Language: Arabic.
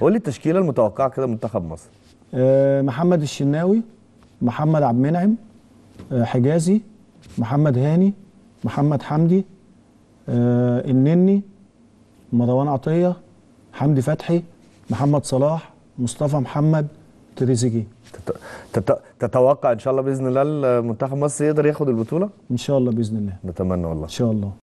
قول لي التشكيله المتوقعه كده منتخب مصر آه، محمد الشناوي محمد عبد المنعم آه، حجازي محمد هاني محمد حمدي آه، النني مروان عطيه حمدي فتحي محمد صلاح مصطفى محمد تريزيجيه تتوقع ان شاء الله باذن الله المنتخب مصر يقدر ياخد البطوله ان شاء الله باذن الله نتمنى والله ان شاء الله